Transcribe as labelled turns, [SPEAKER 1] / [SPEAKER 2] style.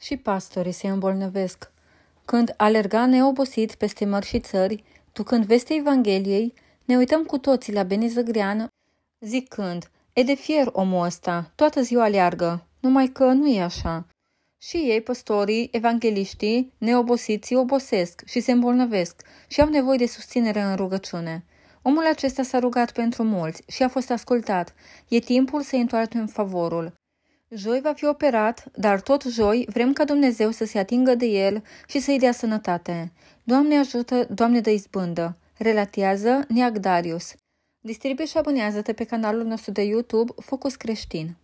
[SPEAKER 1] și pastorii se îmbolnăvesc. Când alerga neobosit peste mări și țări, ducând veste Evangheliei, ne uităm cu toții la Beni Zăgrean, zicând, e de fier omul ăsta, toată ziua aleargă, numai că nu e așa. Și ei, păstorii, evangeliștii, neobosiții, obosesc și se îmbolnăvesc și au nevoie de susținere în rugăciune. Omul acesta s-a rugat pentru mulți și a fost ascultat. E timpul să-i întoarcem favorul. Joi va fi operat, dar tot joi vrem ca Dumnezeu să se atingă de el și să-i dea sănătate. Doamne ajută, Doamne dă izbândă! Relatează Neagdarius. Distribuie și abonează-te pe canalul nostru de YouTube Focus Creștin.